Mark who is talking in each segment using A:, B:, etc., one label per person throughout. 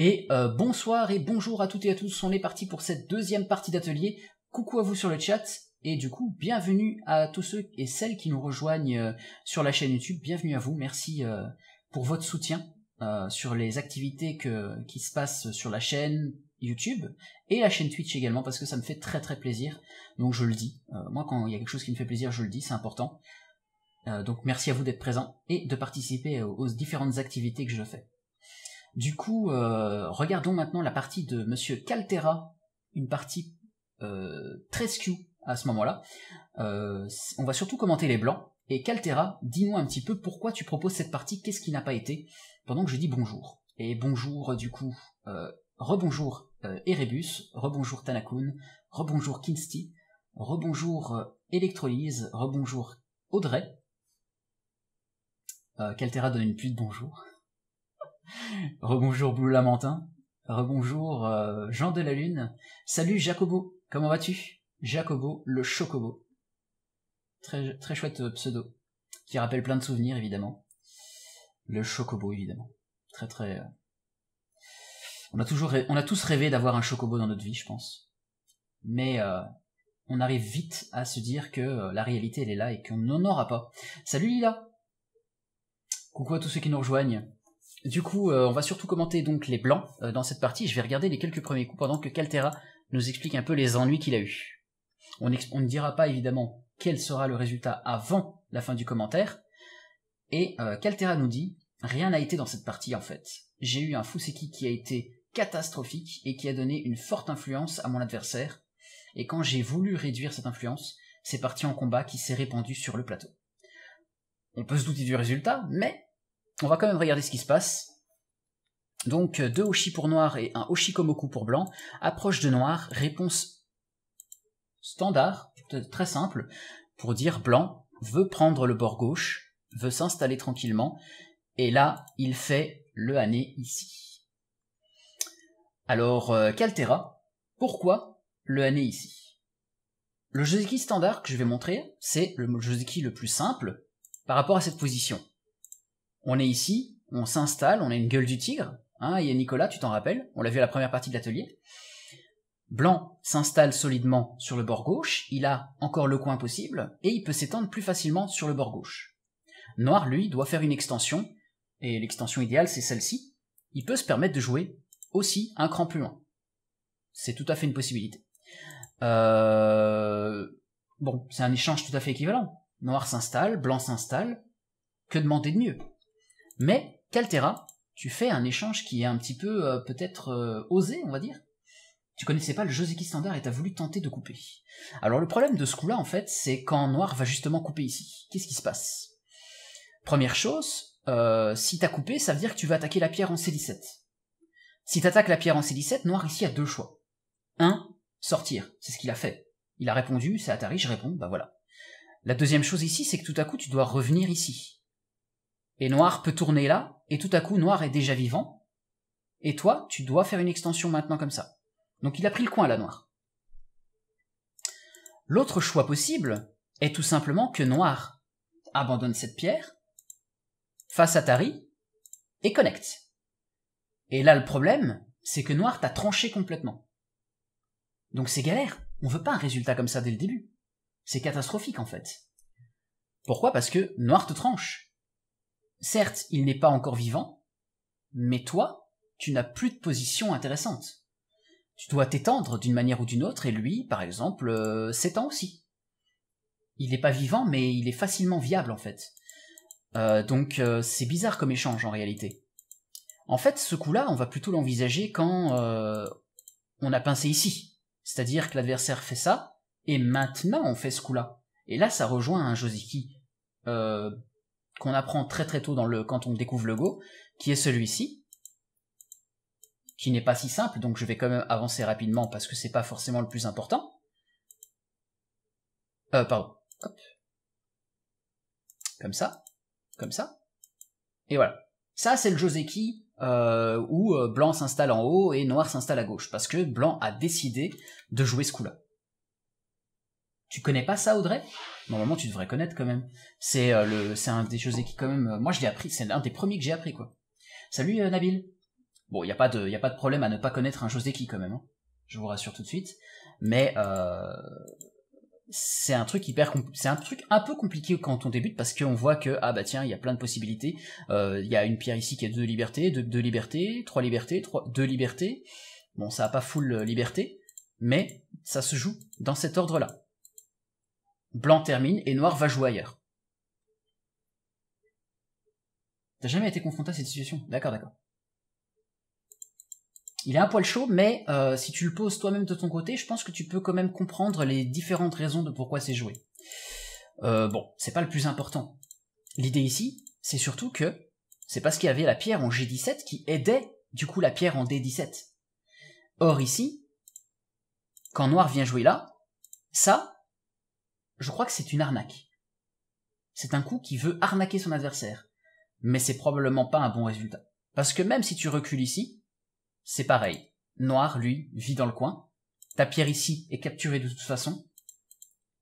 A: Et euh, bonsoir et bonjour à toutes et à tous, on est parti pour cette deuxième partie d'atelier. Coucou à vous sur le chat et du coup bienvenue à tous ceux et celles qui nous rejoignent euh, sur la chaîne YouTube, bienvenue à vous, merci euh, pour votre soutien sur les activités que, qui se passent sur la chaîne, YouTube et la chaîne Twitch également parce que ça me fait très très plaisir. Donc je le dis, moi quand il y a quelque chose qui me fait plaisir, je le dis, c'est important. donc merci à vous d'être présents et de participer aux différentes activités que je fais. Du coup, euh, regardons maintenant la partie de Monsieur Caltera, une partie euh, très skew à ce moment-là. Euh, on va surtout commenter les blancs. Et Caltera, dis-moi un petit peu pourquoi tu proposes cette partie, qu'est-ce qui n'a pas été, pendant que je dis bonjour. Et bonjour du coup, rebonjour Erebus, rebonjour Tanakun, rebonjour Kinsty, rebonjour Electrolyse, rebonjour Audrey. Caltera donne une pluie de bonjour. Rebonjour Blue Lamentin. Rebonjour euh, Jean de la Lune. Salut Jacobo. Comment vas-tu Jacobo le Chocobo. Très, très chouette euh, pseudo. Qui rappelle plein de souvenirs évidemment. Le Chocobo évidemment. Très très... Euh, on a, toujours on a tous rêvé d'avoir un chocobo dans notre vie, je pense. Mais on arrive vite à se dire que la réalité, elle est là et qu'on n'en aura pas. Salut Lila Coucou à tous ceux qui nous rejoignent. Du coup, euh, on va surtout commenter donc les blancs euh, dans cette partie. Je vais regarder les quelques premiers coups pendant que Caltera nous explique un peu les ennuis qu'il a eus. On, on, ne dira pas évidemment quel sera le résultat avant la fin du commentaire. Et euh, Caltera nous dit rien n'a été dans cette partie en fait. J'ai eu un Fuseki qui a été catastrophique et qui a donné une forte influence à mon adversaire. Et quand j'ai voulu réduire cette influence, c'est parti en combat qui s'est répandu sur le plateau. On peut se douter du résultat, mais on va quand même regarder ce qui se passe. Donc euh, deux Oshi pour noir et un komoku pour blanc. Approche de noir, réponse standard, très simple, pour dire blanc veut prendre le bord gauche, veut s'installer tranquillement, et là il fait le année ici. Alors Caltera, euh, pourquoi le hané ici Le joseki standard que je vais montrer, c'est le joseki le plus simple par rapport à cette position on est ici, on s'installe, on a une gueule du tigre. y hein, a Nicolas, tu t'en rappelles, on l'a vu à la première partie de l'atelier. Blanc s'installe solidement sur le bord gauche, il a encore le coin possible, et il peut s'étendre plus facilement sur le bord gauche. Noir, lui, doit faire une extension, et l'extension idéale c'est celle-ci. Il peut se permettre de jouer aussi un cran plus loin. C'est tout à fait une possibilité. Euh, bon, c'est un échange tout à fait équivalent. Noir s'installe, blanc s'installe. Que demander de mieux mais Caltera, tu fais un échange qui est un petit peu euh, peut-être euh, osé, on va dire. Tu connaissais pas le jeu standard et t'as voulu tenter de couper. Alors le problème de ce coup-là, en fait, c'est quand Noir va justement couper ici. Qu'est-ce qui se passe Première chose, euh, si t'as coupé, ça veut dire que tu vas attaquer la pierre en C17. Si t'attaques la pierre en C17, Noir ici a deux choix. Un, sortir, c'est ce qu'il a fait. Il a répondu, c'est Atari, je réponds, bah voilà. La deuxième chose ici, c'est que tout à coup, tu dois revenir ici. Et Noir peut tourner là, et tout à coup Noir est déjà vivant, et toi, tu dois faire une extension maintenant comme ça. Donc il a pris le coin la Noir. L'autre choix possible est tout simplement que Noir abandonne cette pierre, face à Tari, et connecte. Et là, le problème, c'est que Noir t'a tranché complètement. Donc c'est galère. On veut pas un résultat comme ça dès le début. C'est catastrophique en fait. Pourquoi Parce que Noir te tranche. Certes, il n'est pas encore vivant, mais toi, tu n'as plus de position intéressante. Tu dois t'étendre d'une manière ou d'une autre, et lui, par exemple, euh, s'étend aussi. Il n'est pas vivant, mais il est facilement viable en fait. Euh, donc euh, c'est bizarre comme échange en réalité. En fait, ce coup-là, on va plutôt l'envisager quand on a pincé ici. C'est-à-dire que l'adversaire fait ça, et maintenant on fait ce coup-là. Et là, ça rejoint un Josiki qu'on apprend très très tôt dans le, quand on découvre le Go, qui est celui-ci, qui n'est pas si simple, donc je vais quand même avancer rapidement parce que c'est pas forcément le plus important. Euh, pardon. Comme ça. Comme ça. Et voilà. Ça, c'est le Joseki euh, où euh, blanc s'installe en haut et noir s'installe à gauche, parce que blanc a décidé de jouer ce coup-là. Tu connais pas ça, Audrey Normalement, tu devrais connaître quand même. C'est euh, le, un des choses qui quand même, euh, moi je l'ai appris, c'est l'un des premiers que j'ai appris quoi. Salut euh, Nabil. Bon, il y a pas de, y a pas de problème à ne pas connaître un qui, quand même. Hein. Je vous rassure tout de suite. Mais c'est un truc hyper, c'est un truc un peu compliqué quand on débute parce qu'on voit que ah bah tiens, il y a plein de possibilités. Il y a une pierre ici qui a deux libertés, deux, libertés, trois libertés, trois, deux libertés. Bon, ça a pas full liberté, mais ça se joue dans cet ordre-là blanc termine et noir va jouer ailleurs. T'as jamais été confronté à cette situation D'accord, d'accord. Il est un poil chaud, mais euh, si tu le poses toi-même de ton côté, je pense que tu peux quand même comprendre les différentes raisons de pourquoi c'est joué. Euh, bon, c'est pas le plus important. L'idée ici, c'est surtout que c'est parce qu'il y avait la pierre en G17 qui aidait du coup la pierre en D17. Or ici, quand noir vient jouer là, ça, je crois que c'est une arnaque. C'est un coup qui veut arnaquer son adversaire. Mais c'est probablement pas un bon résultat. Parce que même si tu recules ici, c'est pareil. Noir, lui, vit dans le coin. Ta pierre ici est capturée de toute façon.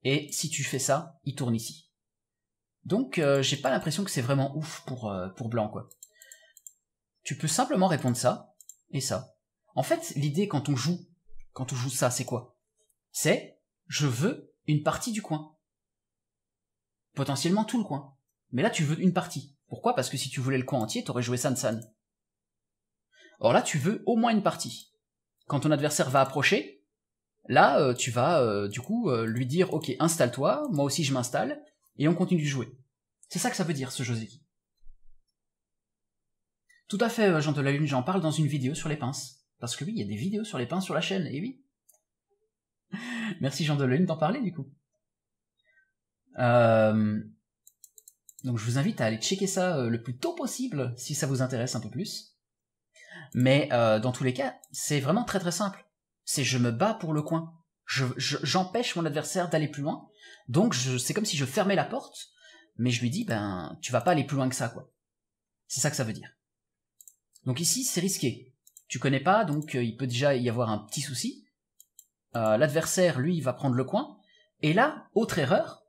A: Et si tu fais ça, il tourne ici. Donc euh, j'ai pas l'impression que c'est vraiment ouf pour, euh, pour blanc quoi. Tu peux simplement répondre ça et ça. En fait, l'idée quand on joue, quand on joue ça, c'est quoi C'est je veux une partie du coin. Potentiellement tout le coin. Mais là, tu veux une partie. Pourquoi Parce que si tu voulais le coin entier, t'aurais joué San-San. Or là, tu veux au moins une partie. Quand ton adversaire va approcher, là, euh, tu vas euh, du coup euh, lui dire Ok, installe-toi, moi aussi je m'installe, et on continue de jouer. C'est ça que ça veut dire, ce José. Tout à fait, Jean de la Lune, j'en parle dans une vidéo sur les pinces. Parce que oui, il y a des vidéos sur les pinces sur la chaîne, et oui. Merci Jean Delune d'en parler du coup. Euh, donc je vous invite à aller checker ça euh, le plus tôt possible si ça vous intéresse un peu plus. Mais euh, dans tous les cas, c'est vraiment très très simple. C'est je me bats pour le coin. J'empêche je, mon adversaire d'aller plus loin. Donc c'est comme si je fermais la porte, mais je lui dis ben tu vas pas aller plus loin que ça quoi. C'est ça que ça veut dire. Donc ici c'est risqué. Tu connais pas, donc il peut déjà y avoir un petit souci. Euh, l'adversaire, lui, va prendre le coin. Et là, autre erreur,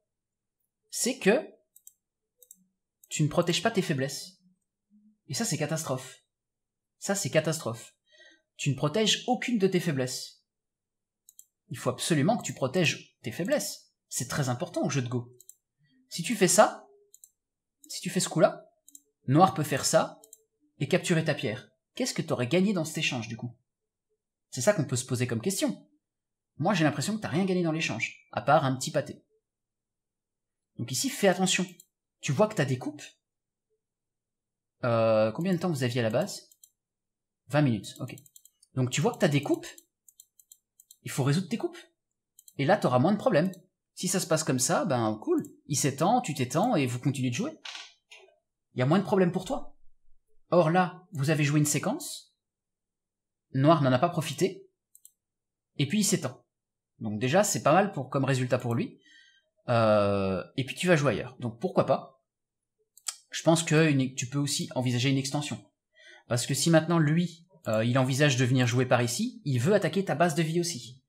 A: c'est que tu ne protèges pas tes faiblesses. Et ça, c'est catastrophe. Ça, c'est catastrophe. Tu ne protèges aucune de tes faiblesses. Il faut absolument que tu protèges tes faiblesses. C'est très important au jeu de Go. Si tu fais ça, si tu fais ce coup-là, Noir peut faire ça et capturer ta pierre. Qu'est-ce que tu aurais gagné dans cet échange, du coup C'est ça qu'on peut se poser comme question moi j'ai l'impression que t'as rien gagné dans l'échange, à part un petit pâté. Donc ici, fais attention. Tu vois que t'as des coupes. Euh, combien de temps vous aviez à la base 20 minutes, ok. Donc tu vois que t'as des coupes, il faut résoudre tes coupes. Et là, t'auras moins de problèmes. Si ça se passe comme ça, ben cool. Il s'étend, tu t'étends et vous continuez de jouer. Il y a moins de problèmes pour toi. Or là, vous avez joué une séquence. Noir n'en a pas profité. Et puis il s'étend. Donc déjà, c'est pas mal pour, comme résultat pour lui. Euh, et puis tu vas jouer ailleurs. Donc pourquoi pas Je pense que tu peux aussi envisager une extension. Parce que si maintenant lui, euh, il envisage de venir jouer par ici, il veut attaquer ta base de vie aussi.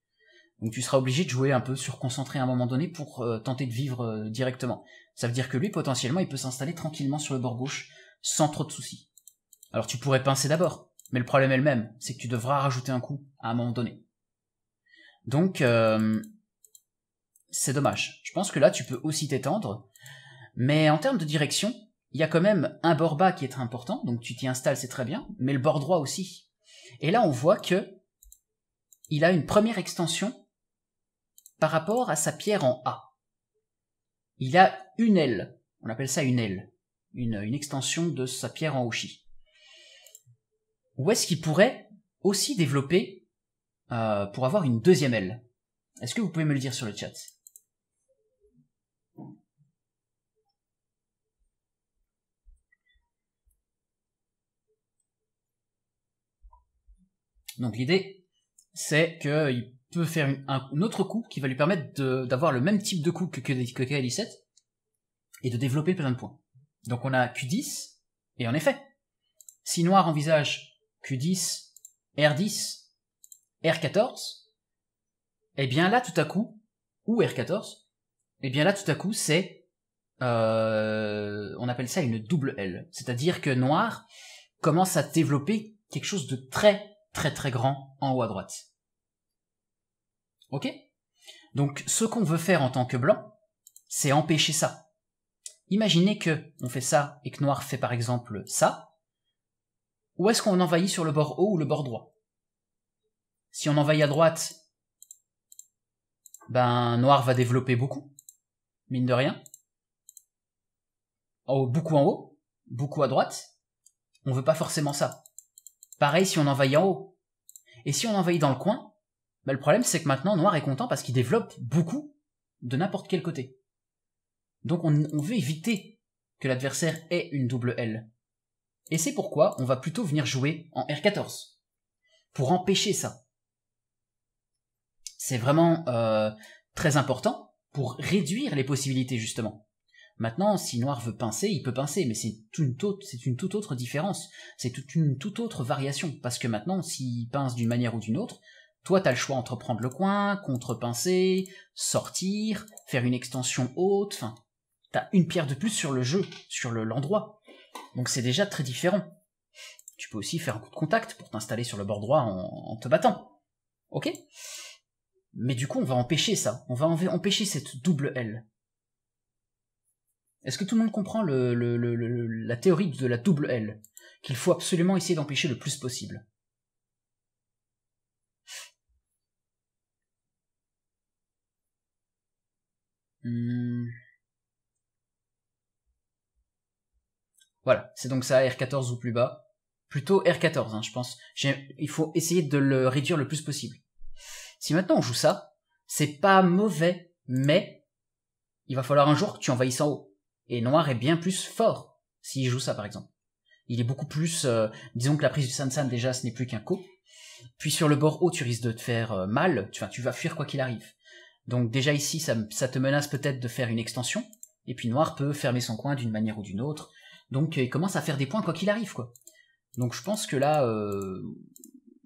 A: Donc tu seras obligé de jouer un peu surconcentré à un moment donné pour euh, tenter de vivre directement. Ça veut dire que lui, potentiellement, il peut s'installer tranquillement sur le bord gauche sans trop de soucis. Alors tu pourrais pincer d'abord, mais le problème est le même, c'est que tu devras rajouter un coup à un moment donné. Donc, euh, c'est dommage. Je pense que là, tu peux aussi t'étendre. Mais en termes de direction, il y a quand même un bord bas qui est très important, donc tu t'y installes, c'est très bien, mais le bord droit aussi. Et là, on voit que il a une première extension par rapport à sa pierre en A. Il a une aile, on appelle ça une aile, une, extension de sa pierre en Oshi. Où est-ce qu'il pourrait aussi développer euh, pour avoir une deuxième L. Est-ce que vous pouvez me le dire sur le chat Donc l'idée, c'est qu'il peut faire un, autre coup qui va lui permettre d'avoir le même type de coup que, que, KL17 et de développer plein de points. Donc on a Q10, et en effet, si noir envisage Q10, R10, R14, et eh bien là tout à coup, ou R14, et eh bien là tout à coup c'est, euh, on appelle ça une double L, c'est-à-dire que noir commence à développer quelque chose de très très très grand en haut à droite. Ok Donc ce qu'on veut faire en tant que blanc, c'est empêcher ça. Imaginez que on fait ça et que noir fait par exemple ça, ou est-ce qu'on envahit sur le bord haut ou le bord droit si on envahit à droite, ben noir va développer beaucoup, mine de rien. Oh, beaucoup en haut, beaucoup à droite. On veut pas forcément ça. Pareil si on envahit en haut. Et si on envahit dans le coin, ben le problème c'est que maintenant noir est content parce qu'il développe beaucoup de n'importe quel côté. Donc on, on veut éviter que l'adversaire ait une double L. Et c'est pourquoi on va plutôt venir jouer en R14. Pour empêcher ça. C'est vraiment euh, très important pour réduire les possibilités justement. Maintenant, si Noir veut pincer, il peut pincer, mais c'est une, toute autre différence, c'est une toute autre variation, parce que maintenant, s'il pince d'une manière ou d'une autre, toi t'as le choix entre prendre le coin, contre-pincer, sortir, faire une extension haute, enfin, t'as une pierre de plus sur le jeu, sur l'endroit. Donc c'est déjà très différent. Tu peux aussi faire un coup de contact pour t'installer sur le bord droit en te battant. Ok mais du coup, on va empêcher ça. On va empêcher cette double L. Est-ce que tout le monde comprend le, la théorie de la double L Qu'il faut absolument essayer d'empêcher le plus possible. Hmm. Voilà, c'est donc ça, R14 ou plus bas. Plutôt R14, hein, je pense. Il faut essayer de le réduire le plus possible. Si maintenant on joue ça, c'est pas mauvais, mais il va falloir un jour que tu envahisses en haut. Et Noir est bien plus fort s'il joue ça, par exemple. Il est beaucoup plus... Euh, disons que la prise du Sansan, déjà, ce n'est plus qu'un coup. Puis sur le bord haut, tu risques de te faire euh, mal. Tu, tu vas fuir quoi qu'il arrive. Donc déjà ici, ça, te menace peut-être de faire une extension. Et puis Noir peut fermer son coin d'une manière ou d'une autre. Donc euh, il commence à faire des points quoi qu'il arrive, quoi. Donc je pense que là,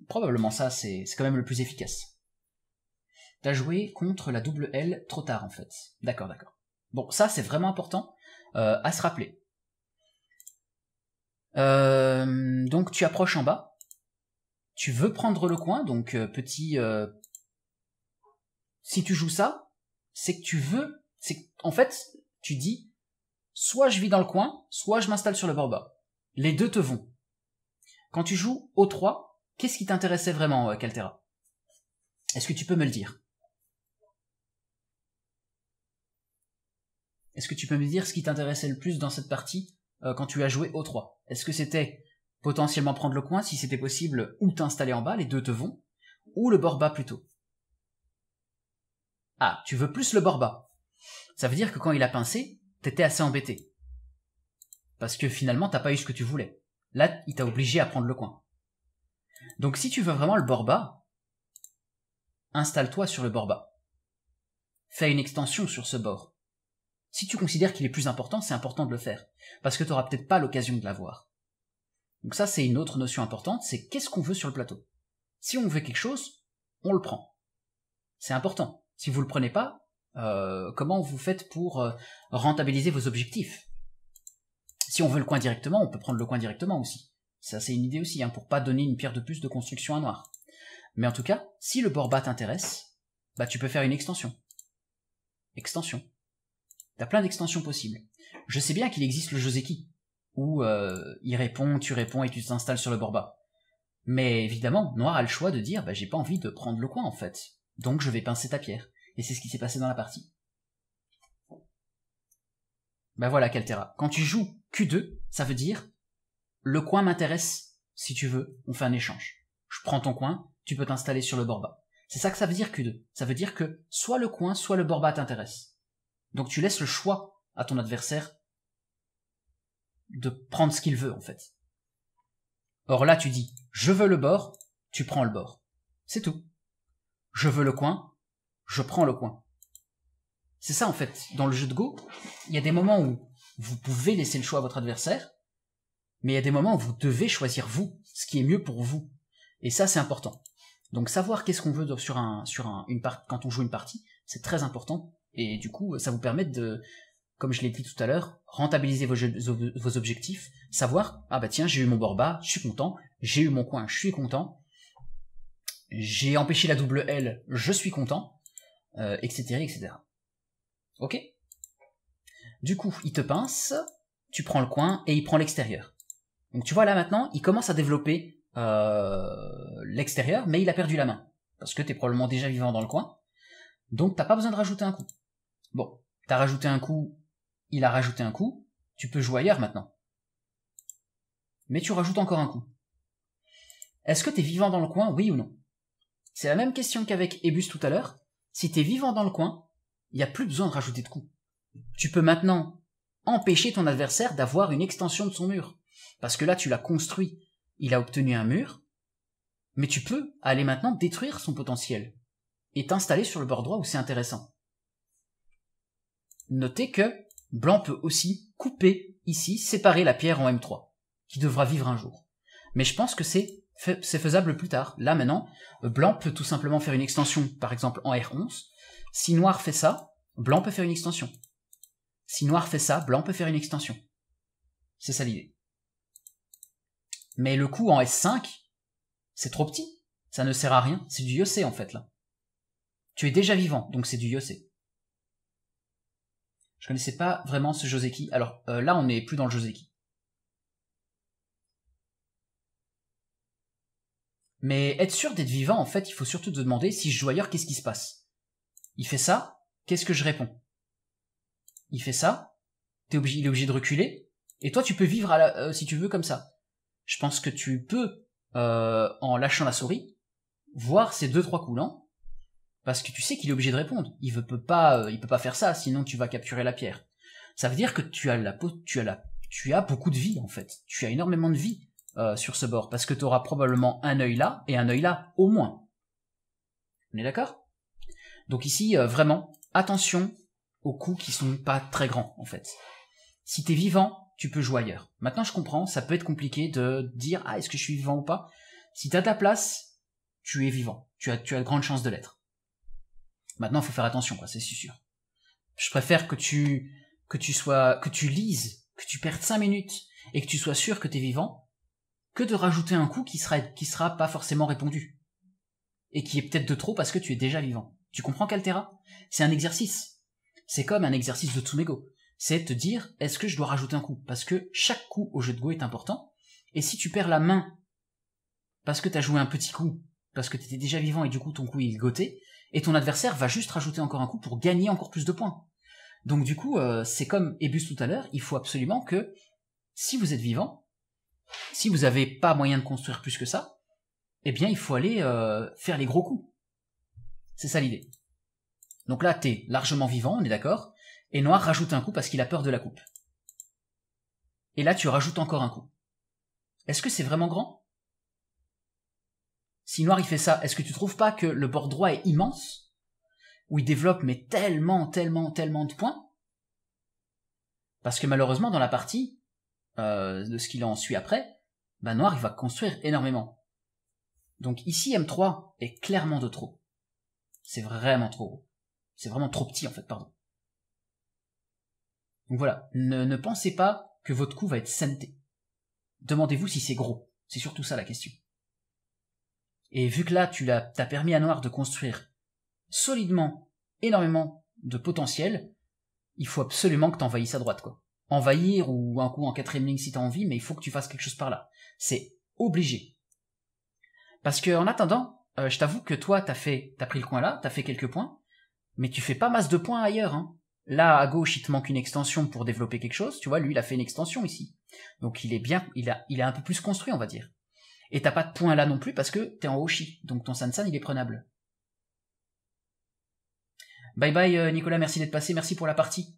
A: probablement ça, c'est quand même le plus efficace. T'as joué contre la double L trop tard en fait. D'accord, d'accord. Bon, ça c'est vraiment important euh, à se rappeler. Euh, donc tu approches en bas. Tu veux prendre le coin, donc euh, petit. si tu joues ça, c'est que tu veux. C'est en fait, tu dis soit je vis dans le coin, soit je m'installe sur le bord bas. Les deux te vont. Quand tu joues O3, qu'est-ce qui t'intéressait vraiment, Caltera Est-ce que tu peux me le dire Est-ce que tu peux me dire ce qui t'intéressait le plus dans cette partie euh, quand tu as joué au 3 Est-ce que c'était potentiellement prendre le coin si c'était possible ou t'installer en bas, les deux te vont, ou le bord bas plutôt Ah, tu veux plus le bord bas. Ça veut dire que quand il a pincé, t'étais assez embêté. Parce que finalement, t'as pas eu ce que tu voulais. Là, il t'a obligé à prendre le coin. Donc si tu veux vraiment le bord bas, installe-toi sur le bord bas. Fais une extension sur ce bord si tu considères qu'il est plus important, c'est important de le faire, parce que tu n'auras peut-être pas l'occasion de l'avoir. Donc ça, c'est une autre notion importante, c'est qu'est-ce qu'on veut sur le plateau. Si on veut quelque chose, on le prend. C'est important. Si vous le prenez pas, euh, comment vous faites pour euh, rentabiliser vos objectifs Si on veut le coin directement, on peut prendre le coin directement aussi. Ça, c'est une idée aussi, hein, pour pas donner une pierre de plus de construction à noir. Mais en tout cas, si le bord bas t'intéresse, bah tu peux faire une extension. Extension plein d'extensions possibles. Je sais bien qu'il existe le Joseki, où euh, il répond, tu réponds et tu t'installes sur le Borba. Mais évidemment, Noir a le choix de dire bah, j'ai pas envie de prendre le coin en fait, donc je vais pincer ta pierre. Et c'est ce qui s'est passé dans la partie. Bah voilà, Caltera. Quand tu joues Q2, ça veut dire le coin m'intéresse, si tu veux, on fait un échange. Je prends ton coin, tu peux t'installer sur le Borba. C'est ça que ça veut dire Q2. Ça veut dire que soit le coin, soit le Borba t'intéresse. Donc tu laisses le choix à ton adversaire de prendre ce qu'il veut en fait. Or là tu dis je veux le bord, tu prends le bord. C'est tout. Je veux le coin, je prends le coin. C'est ça en fait, dans le jeu de Go, il y a des moments où vous pouvez laisser le choix à votre adversaire, mais il y a des moments où vous devez choisir vous, ce qui est mieux pour vous. Et ça c'est important. Donc savoir qu'est-ce qu'on veut sur, un, sur un, une part, quand on joue une partie, c'est très important et du coup, ça vous permet de, comme je l'ai dit tout à l'heure, rentabiliser vos, objectifs, savoir, ah bah tiens, j'ai eu mon bord bas, je suis content, j'ai eu mon coin, je suis content, j'ai empêché la double L, je suis content, etc., euh, etc. Ok Du coup, il te pince, tu prends le coin et il prend l'extérieur. Donc tu vois là maintenant, il commence à développer euh, l'extérieur, mais il a perdu la main. Parce que t'es probablement déjà vivant dans le coin. Donc t'as pas besoin de rajouter un coup. Bon, t'as rajouté un coup, il a rajouté un coup, tu peux jouer ailleurs maintenant. Mais tu rajoutes encore un coup. Est-ce que t'es vivant dans le coin, oui ou non C'est la même question qu'avec Ebus tout à l'heure. Si t'es vivant dans le coin, il n'y a plus besoin de rajouter de coups. Tu peux maintenant empêcher ton adversaire d'avoir une extension de son mur. Parce que là, tu l'as construit. Il a obtenu un mur. Mais tu peux aller maintenant détruire son potentiel. Et t'installer sur le bord droit où c'est intéressant. Notez que Blanc peut aussi couper ici, séparer la pierre en M3, qui devra vivre un jour. Mais je pense que c'est faisable plus tard. Là maintenant, Blanc peut tout simplement faire une extension, par exemple en R11. Si Noir fait ça, Blanc peut faire une extension. Si Noir fait ça, Blanc peut faire une extension. C'est ça l'idée. Mais le coup en S5, c'est trop petit. Ça ne sert à rien. C'est du Yossé en fait là. Tu es déjà vivant, donc c'est du Yossé. Je connaissais pas vraiment ce Joseki. Alors euh, là, on n'est plus dans le Joseki. Mais être sûr d'être vivant, en fait, il faut surtout te demander si je joue ailleurs, qu'est-ce qui se passe Il fait ça, qu'est-ce que je réponds Il fait ça, es obligé, il est obligé de reculer, et toi, tu peux vivre à la, euh, si tu veux comme ça. Je pense que tu peux, euh, en lâchant la souris, voir ces deux trois coulants, parce que tu sais qu'il est obligé de répondre. Il ne peut pas, euh, il peut pas faire ça, sinon tu vas capturer la pierre. Ça veut dire que tu as la, tu as tu as beaucoup de vie en fait. Tu as énormément de vie euh, sur ce bord parce que tu auras probablement un œil là et un œil là au moins. On est d'accord Donc ici euh, vraiment attention aux coups qui sont pas très grands en fait. Si tu es vivant, tu peux jouer ailleurs. Maintenant je comprends, ça peut être compliqué de dire ah est-ce que je suis vivant ou pas. Si t'as ta place, tu es vivant. tu as de grandes chances de l'être. Maintenant, il faut faire attention, quoi, c'est sûr. Je préfère que tu, que tu sois, que tu lises, que tu perdes 5 minutes et que tu sois sûr que tu es vivant, que de rajouter un coup qui ne qui sera pas forcément répondu. Et qui est peut-être de trop parce que tu es déjà vivant. Tu comprends qu'Altera? C'est un exercice. C'est comme un exercice de Tsumego. C'est te dire, est-ce que je dois rajouter un coup? Parce que chaque coup au jeu de Go est important. Et si tu perds la main parce que t'as joué un petit coup, parce que tu étais déjà vivant et du coup ton coup il est et ton adversaire va juste rajouter encore un coup pour gagner encore plus de points. Donc du coup, euh, c'est comme Ebus tout à l'heure, il faut absolument que si vous êtes vivant, si vous n'avez pas moyen de construire plus que ça, eh bien il faut aller euh, faire les gros coups. C'est ça l'idée. Donc là, t'es largement vivant, on est d'accord, et Noir rajoute un coup parce qu'il a peur de la coupe. Et là, tu rajoutes encore un coup. Est-ce que c'est vraiment grand si Noir il fait ça, est-ce que tu trouves pas que le bord droit est immense Où il développe mais tellement, tellement, tellement de points Parce que malheureusement, dans la partie, euh, de ce qu'il en suit après, bah Noir il va construire énormément. Donc ici, M3 est clairement de trop. C'est vraiment trop gros. C'est vraiment trop petit en fait, pardon. Donc voilà, ne, ne pensez pas que votre coup va être sainté. Demandez-vous si c'est gros. C'est surtout ça la question. Et vu que là, tu l'as, t'as permis à Noir de construire solidement énormément de potentiel, il faut absolument que tu envahisses à droite, quoi. Envahir ou un coup en quatrième ligne si t'as envie, mais il faut que tu fasses quelque chose par là. C'est obligé. Parce que en attendant, euh, je t'avoue que toi, t'as fait, t'as pris le coin là, t'as fait quelques points, mais tu fais pas masse de points ailleurs. Hein. Là, à gauche, il te manque une extension pour développer quelque chose. Tu vois, lui, il a fait une extension ici. Donc, il est bien, il a, il a un peu plus construit, on va dire. Et t'as pas de point là non plus parce que t'es en Hoshi, donc ton Sansan il est prenable. Bye bye euh, Nicolas, merci d'être passé, merci pour la partie.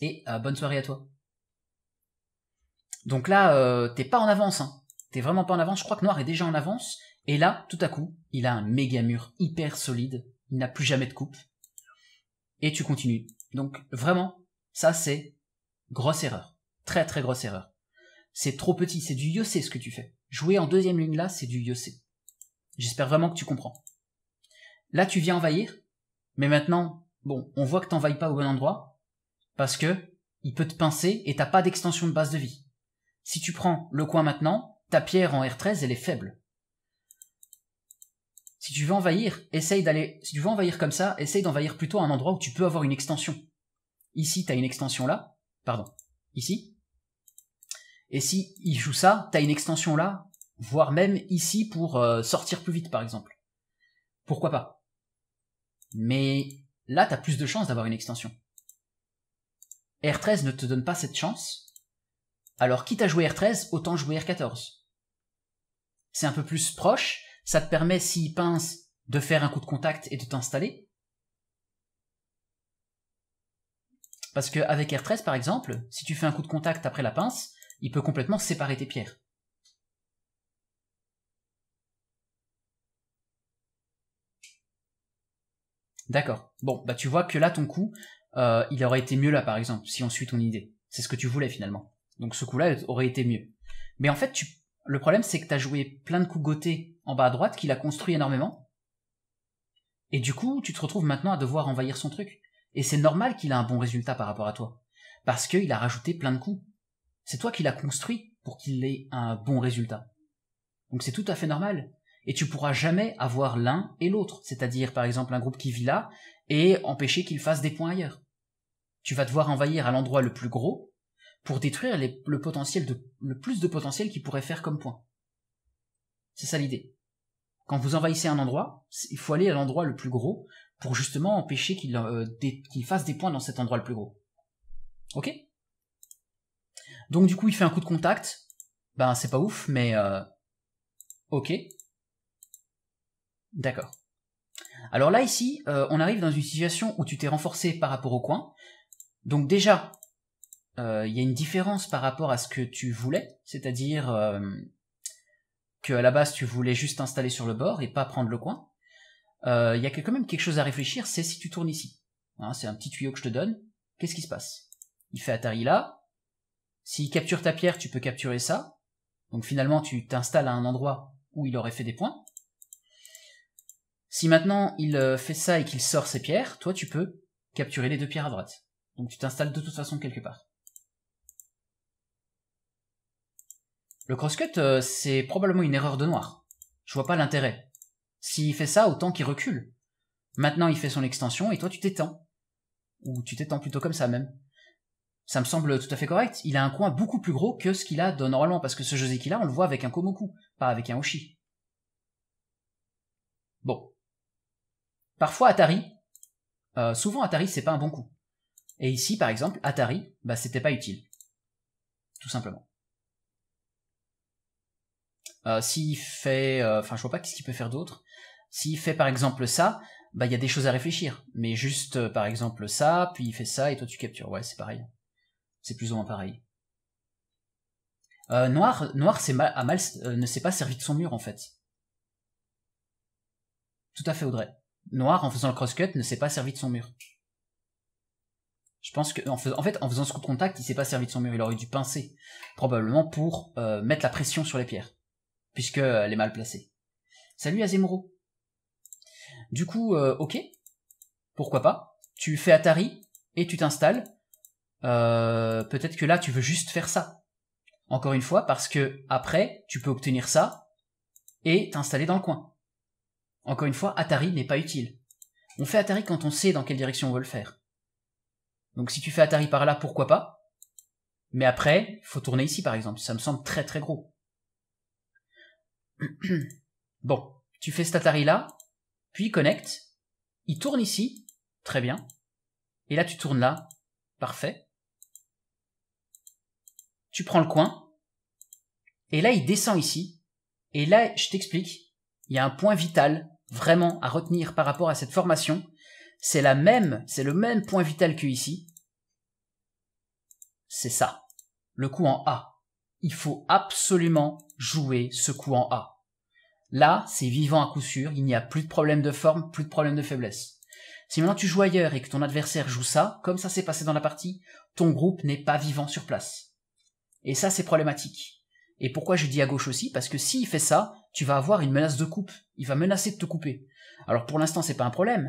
A: Et euh, bonne soirée à toi. Donc là, euh, t'es pas en avance, hein. T'es vraiment pas en avance, je crois que Noir est déjà en avance. Et là, tout à coup, il a un méga mur hyper solide, il n'a plus jamais de coupe. Et tu continues. Donc vraiment, ça c'est grosse erreur. Très très grosse erreur. C'est trop petit, c'est du Yossé ce que tu fais. Jouer en deuxième ligne là, c'est du Yossé. J'espère vraiment que tu comprends. Là, tu viens envahir, mais maintenant, bon, on voit que t'envahis pas au bon endroit, parce que il peut te pincer et t'as pas d'extension de base de vie. Si tu prends le coin maintenant, ta pierre en R13, elle est faible. Si tu veux envahir, essaye d'aller, si tu veux envahir comme ça, essaye d'envahir plutôt un endroit où tu peux avoir une extension. Ici, t'as une extension là, pardon, ici, et si il joue ça, t'as une extension là, voire même ici pour euh, sortir plus vite par exemple. Pourquoi pas Mais là, t'as plus de chances d'avoir une extension. R13 ne te donne pas cette chance. Alors quitte à jouer R13, autant jouer R14. C'est un peu plus proche, ça te permet s'il pince de faire un coup de contact et de t'installer. Parce qu'avec R13 par exemple, si tu fais un coup de contact après la pince, il peut complètement séparer tes pierres. D'accord. Bon, bah tu vois que là, ton coup, euh, il aurait été mieux là, par exemple, si on suit ton idée. C'est ce que tu voulais finalement. Donc ce coup-là aurait été mieux. Mais en fait, tu... le problème, c'est que tu as joué plein de coups gotés en bas à droite, qu'il a construit énormément. Et du coup, tu te retrouves maintenant à devoir envahir son truc. Et c'est normal qu'il a un bon résultat par rapport à toi. Parce qu'il a rajouté plein de coups c'est toi qui l'as construit pour qu'il ait un bon résultat. Donc c'est tout à fait normal. Et tu pourras jamais avoir l'un et l'autre, c'est-à-dire par exemple un groupe qui vit là et empêcher qu'il fasse des points ailleurs. Tu vas devoir envahir à l'endroit le plus gros pour détruire le potentiel de, le plus de potentiel qu'il pourrait faire comme point. C'est ça l'idée. Quand vous envahissez un endroit, il faut aller à l'endroit le plus gros pour justement empêcher qu'il euh, fasse des points dans cet endroit le plus gros. Ok donc du coup, il fait un coup de contact. Ben, c'est pas ouf, mais... Euh... Ok. D'accord. Alors là, ici, euh, on arrive dans une situation où tu t'es renforcé par rapport au coin. Donc déjà, euh, il y a une différence par rapport à ce que tu voulais, c'est-à-dire euh, qu'à la base, tu voulais juste t'installer sur le bord et pas prendre le coin. Euh, il y a quand même quelque chose à réfléchir, c'est si tu tournes ici. Hein, c'est un petit tuyau que je te donne. Qu'est-ce qui se passe Il fait Atari là, s'il capture ta pierre, tu peux capturer ça. Donc finalement, tu t'installes à un endroit où il aurait fait des points. Si maintenant il euh, fait ça et qu'il sort ses pierres, toi tu peux capturer les deux pierres à droite. Donc tu t'installes de toute façon quelque part. Le crosscut, euh, c'est probablement une erreur de noir. Je vois pas l'intérêt. S'il fait ça, autant qu'il recule. Maintenant, il fait son extension et toi, tu t'étends. Ou tu t'étends plutôt comme ça même ça me semble tout à fait correct. Il a un coin beaucoup plus gros que ce qu'il a normalement, parce que ce José là on le voit avec un Komoku, pas avec un Oshi. Bon. Parfois Atari, euh, souvent Atari c'est pas un bon coup. Et ici par exemple, Atari, bah c'était pas utile. Tout simplement. Euh, s'il fait, euh, enfin je vois pas qu'est-ce qu'il peut faire d'autre. S'il fait par exemple ça, bah il y a des choses à réfléchir. Mais juste par exemple ça, puis il fait ça et toi tu captures. Ouais c'est pareil. C'est plus ou moins pareil. Euh, Noir, Noir euh, ne s'est pas servi de son mur en fait. Tout à fait Audrey. Noir en faisant le crosscut ne s'est pas servi de son mur. Je pense que en, fait en faisant ce coup de contact, il s'est pas servi de son mur, il aurait dû pincer probablement pour euh, mettre la pression sur les pierres Puisqu'elle euh, est mal placée. Salut Azemuro. Du coup, ok, pourquoi pas Tu fais Atari et tu t'installes euh, peut-être que là tu veux juste faire ça. Encore une fois, parce que après, tu peux obtenir ça et t'installer dans le coin. Encore une fois, Atari n'est pas utile. On fait Atari quand on sait dans quelle direction on veut le faire. Donc si tu fais Atari par là, pourquoi pas Mais après, faut tourner ici par exemple, ça me semble très très gros. bon, tu fais cet Atari là, puis connecte, il tourne ici, très bien, et là tu tournes là, parfait tu prends le coin, et là, il descend ici, et là, je t'explique, il y a un point vital vraiment à retenir par rapport à cette formation, c'est la même, c'est le même point vital que ici, c'est ça, le coup en A. Il faut absolument jouer ce coup en A. Là, c'est vivant à coup sûr, il n'y a plus de problème de forme, plus de problème de faiblesse. Si maintenant tu joues ailleurs et que ton adversaire joue ça, comme ça s'est passé dans la partie, ton groupe n'est pas vivant sur place. Et ça, c'est problématique. Et pourquoi je dis à gauche aussi Parce que s'il fait ça, tu vas avoir une menace de coupe. Il va menacer de te couper. Alors pour l'instant, c'est pas un problème.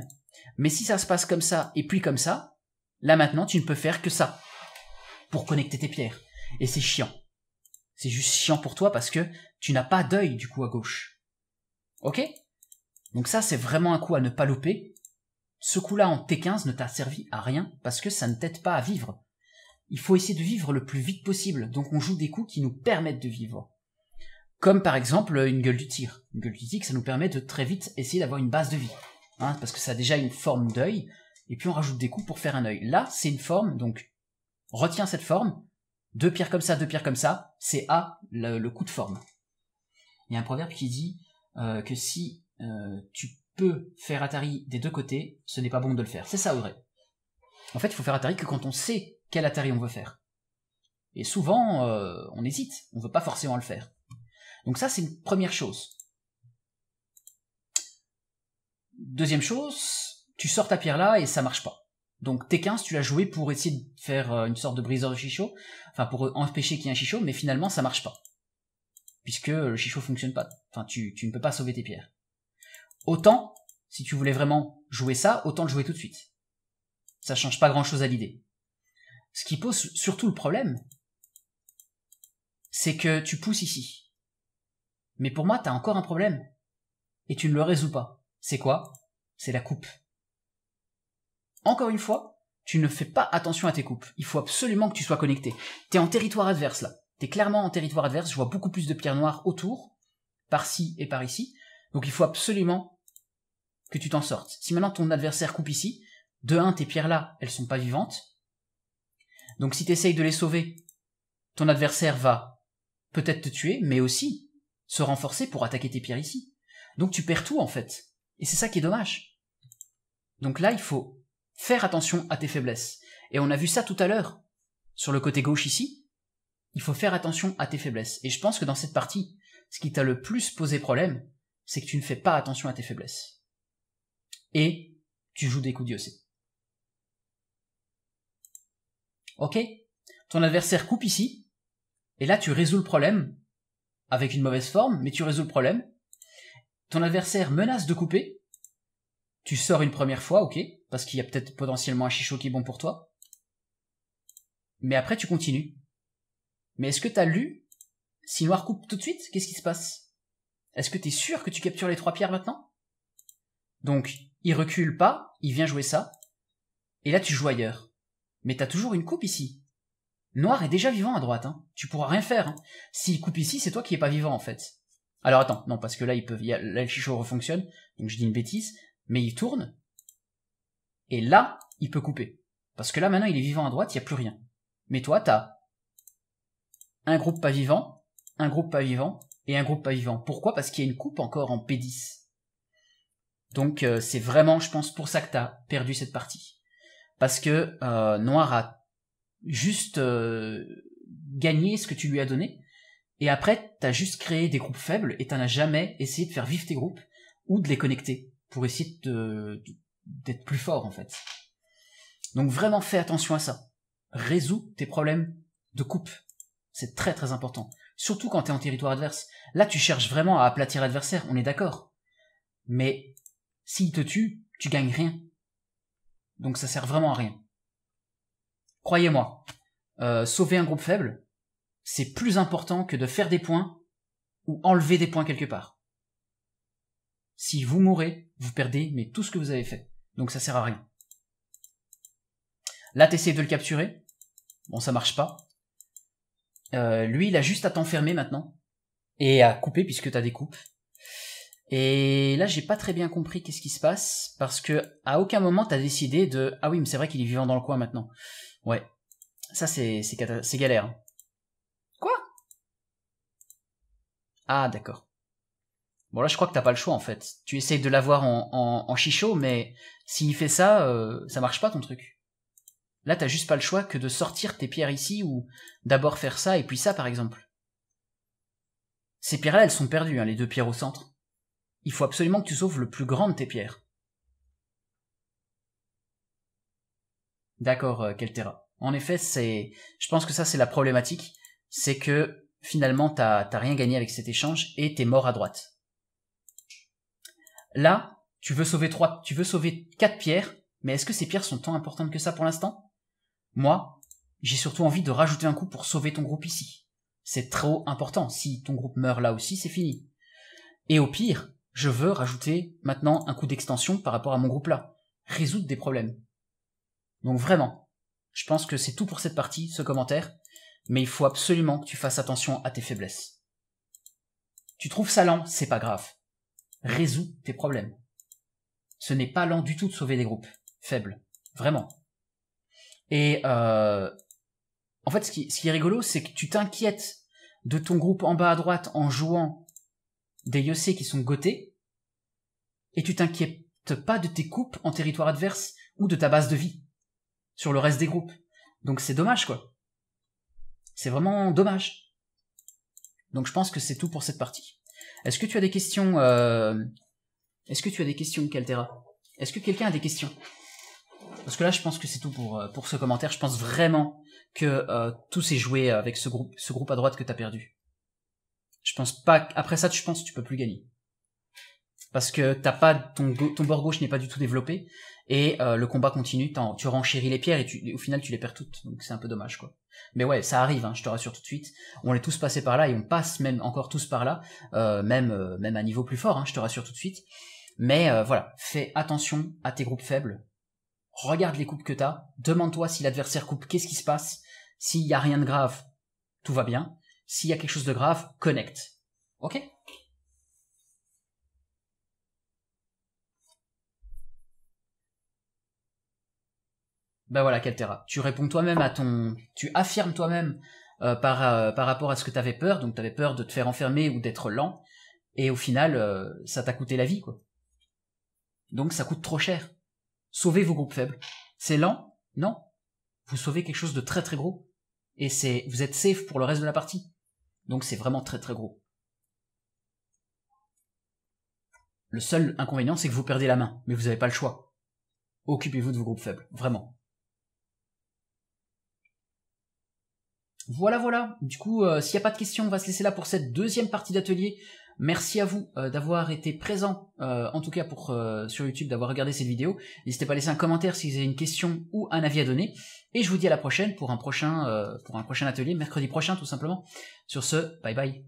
A: Mais si ça se passe comme ça et puis comme ça, là maintenant, tu ne peux faire que ça pour connecter tes pierres. Et c'est chiant. C'est juste chiant pour toi parce que tu n'as pas d'œil du coup à gauche. Ok Donc ça, c'est vraiment un coup à ne pas louper. Ce coup-là en T15 ne t'a servi à rien parce que ça ne t'aide pas à vivre il faut essayer de vivre le plus vite possible. Donc on joue des coups qui nous permettent de vivre. Comme par exemple une gueule du tir. Une gueule du tir, ça nous permet de très vite essayer d'avoir une base de vie. Hein, parce que ça a déjà une forme d'œil, et puis on rajoute des coups pour faire un œil. Là, c'est une forme, donc retiens cette forme. Deux pierres comme ça, deux pierres comme ça, c'est A, le, coup de forme. Il y a un proverbe qui dit euh, que si euh, tu peux faire Atari des deux côtés, ce n'est pas bon de le faire. C'est ça, Audrey. En fait, il faut faire Atari que quand on sait quel atari on veut faire. Et souvent, euh, on hésite, on veut pas forcément le faire. Donc ça, c'est une première chose. Deuxième chose, tu sors ta pierre là et ça marche pas. Donc T15, tu l'as joué pour essayer de faire euh, une sorte de briseur de chichot, enfin pour empêcher qu'il y ait un chichot, mais finalement ça marche pas. Puisque le chichot fonctionne pas. Enfin, tu, tu ne peux pas sauver tes pierres. Autant, si tu voulais vraiment jouer ça, autant le jouer tout de suite. Ça change pas grand chose à l'idée. Ce qui pose surtout le problème, c'est que tu pousses ici. Mais pour moi, t'as encore un problème. Et tu ne le résous pas. C'est quoi C'est la coupe. Encore une fois, tu ne fais pas attention à tes coupes. Il faut absolument que tu sois connecté. T'es en territoire adverse là. T'es clairement en territoire adverse. Je vois beaucoup plus de pierres noires autour, par-ci et par ici. Donc il faut absolument que tu t'en sortes. Si maintenant ton adversaire coupe ici, de 1, tes pierres là, elles sont pas vivantes. Donc si t'essayes de les sauver, ton adversaire va peut-être te tuer, mais aussi se renforcer pour attaquer tes pierres ici. Donc tu perds tout en fait. Et c'est ça qui est dommage. Donc là, il faut faire attention à tes faiblesses. Et on a vu ça tout à l'heure, sur le côté gauche ici. Il faut faire attention à tes faiblesses. Et je pense que dans cette partie, ce qui t'a le plus posé problème, c'est que tu ne fais pas attention à tes faiblesses. Et tu joues des coups d'IOC. Ok Ton adversaire coupe ici, et là tu résous le problème, avec une mauvaise forme, mais tu résous le problème. Ton adversaire menace de couper, tu sors une première fois, ok, parce qu'il y a peut-être potentiellement un chichot qui est bon pour toi. Mais après tu continues. Mais est-ce que t'as lu Si noir coupe tout de suite, qu'est-ce qui se passe Est-ce que t'es sûr que tu captures les trois pierres maintenant Donc, il recule pas, il vient jouer ça, et là tu joues ailleurs. Mais t'as toujours une coupe ici. Noir est déjà vivant à droite, hein. Tu pourras rien faire. Hein. S'il coupe ici, c'est toi qui n'es pas vivant en fait. Alors attends, non, parce que là, il peut, là, le chichot refonctionne, donc je dis une bêtise, mais il tourne, et là, il peut couper. Parce que là, maintenant, il est vivant à droite, il n'y a plus rien. Mais toi, t'as un groupe pas vivant, un groupe pas vivant, et un groupe pas vivant. Pourquoi Parce qu'il y a une coupe encore en P10. Donc euh, c'est vraiment, je pense, pour ça que t'as perdu cette partie parce que euh, Noir a juste euh, gagné ce que tu lui as donné, et après, t'as juste créé des groupes faibles, et t'en as jamais essayé de faire vivre tes groupes, ou de les connecter, pour essayer de, d'être plus fort, en fait. Donc vraiment fais attention à ça. Résous tes problèmes de coupe. C'est très très important. Surtout quand t'es en territoire adverse. Là, tu cherches vraiment à aplatir l'adversaire, on est d'accord. Mais s'il te tue, tu gagnes rien. Donc ça sert vraiment à rien. Croyez-moi, euh, sauver un groupe faible, c'est plus important que de faire des points ou enlever des points quelque part. Si vous mourrez, vous perdez mais tout ce que vous avez fait. Donc ça sert à rien. Là, t'essayes de le capturer. Bon, ça marche pas. Euh, lui, il a juste à t'enfermer maintenant. Et à couper puisque t'as des coupes. Et là, j'ai pas très bien compris qu'est-ce qui se passe, parce que à aucun moment t'as décidé de ah oui, mais c'est vrai qu'il est vivant dans le coin maintenant. Ouais, ça c'est c'est galère. Hein. Quoi Ah d'accord. Bon là, je crois que t'as pas le choix en fait. Tu essayes de l'avoir en, en, chichot, mais s'il fait ça, euh, ça marche pas ton truc. Là, t'as juste pas le choix que de sortir tes pierres ici ou d'abord faire ça et puis ça par exemple. Ces pierres-là, elles sont perdues, hein, les deux pierres au centre il faut absolument que tu sauves le plus grand de tes pierres. D'accord, euh, Keltera. En effet, c'est, je pense que ça c'est la problématique, c'est que finalement t'as rien gagné avec cet échange et t'es mort à droite. Là, tu veux sauver trois, tu veux sauver quatre pierres, mais est-ce que ces pierres sont tant importantes que ça pour l'instant Moi, j'ai surtout envie de rajouter un coup pour sauver ton groupe ici. C'est trop important. Si ton groupe meurt là aussi, c'est fini. Et au pire, je veux rajouter maintenant un coup d'extension par rapport à mon groupe là, résoudre des problèmes. Donc vraiment, je pense que c'est tout pour cette partie, ce commentaire, mais il faut absolument que tu fasses attention à tes faiblesses. Tu trouves ça lent, c'est pas grave. Résous tes problèmes. Ce n'est pas lent du tout de sauver des groupes faibles, vraiment. Et euh, en fait, ce qui est rigolo, c'est que tu t'inquiètes de ton groupe en bas à droite en jouant des Yossé qui sont gotés, et tu t'inquiètes pas de tes coupes en territoire adverse ou de ta base de vie sur le reste des groupes. Donc c'est dommage quoi. C'est vraiment dommage. Donc je pense que c'est tout pour cette partie. Est-ce que tu as des questions euh, Est-ce que tu as des questions, Caltera Est-ce que quelqu'un a des questions Parce que là, je pense que c'est tout pour, euh, pour ce commentaire. Je pense vraiment que euh, tout s'est joué avec ce groupe, ce groupe à droite que t'as perdu. Je pense pas. Après ça, tu penses tu peux plus gagner parce que t'as pas ton, ton bord gauche n'est pas du tout développé et euh, le combat continue. Tu renchéris les pierres et au final tu les perds toutes. Donc c'est un peu dommage quoi. Mais ouais, ça arrive. Hein, je te rassure tout de suite. On est tous passés par là et on passe même encore tous par là, euh, même euh, même à niveau plus fort. Hein, je te rassure tout de suite. Mais voilà, fais attention à tes groupes faibles. Regarde les coupes que t'as. Demande-toi si l'adversaire coupe. Qu'est-ce qui se passe S'il y a rien de grave, tout va bien. S'il y a quelque chose de grave, connecte. Ok Ben voilà, Caltera. Tu réponds toi-même à ton... Tu affirmes toi-même euh, par, euh, par rapport à ce que t'avais peur. Donc t'avais peur de te faire enfermer ou d'être lent. Et au final, euh, ça t'a coûté la vie, quoi. Donc ça coûte trop cher. Sauvez vos groupes faibles. C'est lent Non. Vous sauvez quelque chose de très très gros. Et c'est vous êtes safe pour le reste de la partie. Donc c'est vraiment très très gros. Le seul inconvénient, c'est que vous perdez la main, mais vous n'avez pas le choix. Occupez-vous de vos groupes faibles, vraiment. Voilà, voilà. Du coup, euh, s'il n'y a pas de questions, on va se laisser là pour cette deuxième partie d'atelier Merci à vous euh, d'avoir été présent, euh, en tout cas pour euh, sur YouTube, d'avoir regardé cette vidéo. N'hésitez pas à laisser un commentaire si vous avez une question ou un avis à donner. Et je vous dis à la prochaine pour un prochain, pour un prochain atelier, mercredi prochain tout simplement. Sur ce, bye bye.